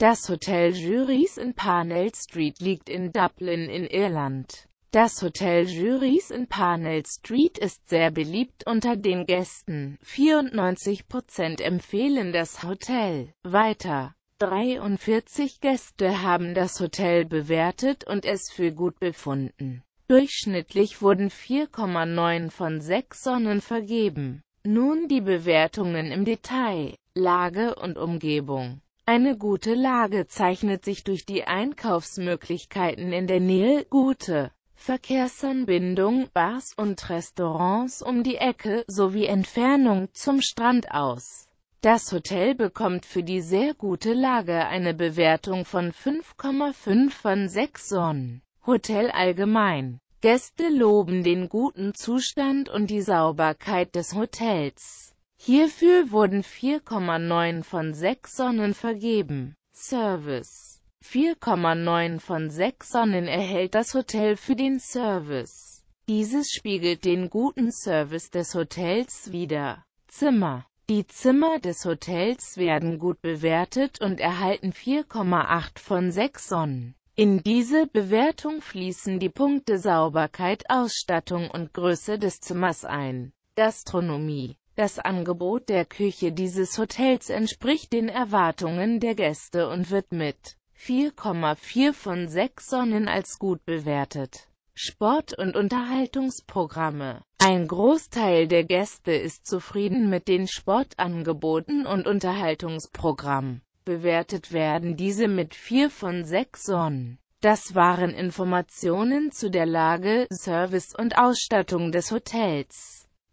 Das Hotel Juries in Parnell Street liegt in Dublin in Irland. Das Hotel Juries in Parnell Street ist sehr beliebt unter den Gästen. 94% empfehlen das Hotel. Weiter. 43 Gäste haben das Hotel bewertet und es für gut befunden. Durchschnittlich wurden 4,9 von 6 Sonnen vergeben. Nun die Bewertungen im Detail, Lage und Umgebung. Eine gute Lage zeichnet sich durch die Einkaufsmöglichkeiten in der Nähe, gute Verkehrsanbindung, Bars und Restaurants um die Ecke sowie Entfernung zum Strand aus. Das Hotel bekommt für die sehr gute Lage eine Bewertung von 5,5 von 6 Sonnen. Hotel allgemein. Gäste loben den guten Zustand und die Sauberkeit des Hotels. Hierfür wurden 4,9 von 6 Sonnen vergeben. Service 4,9 von 6 Sonnen erhält das Hotel für den Service. Dieses spiegelt den guten Service des Hotels wider. Zimmer Die Zimmer des Hotels werden gut bewertet und erhalten 4,8 von 6 Sonnen. In diese Bewertung fließen die Punkte Sauberkeit, Ausstattung und Größe des Zimmers ein. Gastronomie das Angebot der Küche dieses Hotels entspricht den Erwartungen der Gäste und wird mit 4,4 von 6 Sonnen als gut bewertet. Sport- und Unterhaltungsprogramme Ein Großteil der Gäste ist zufrieden mit den Sportangeboten und Unterhaltungsprogrammen. Bewertet werden diese mit 4 von 6 Sonnen. Das waren Informationen zu der Lage, Service und Ausstattung des Hotels.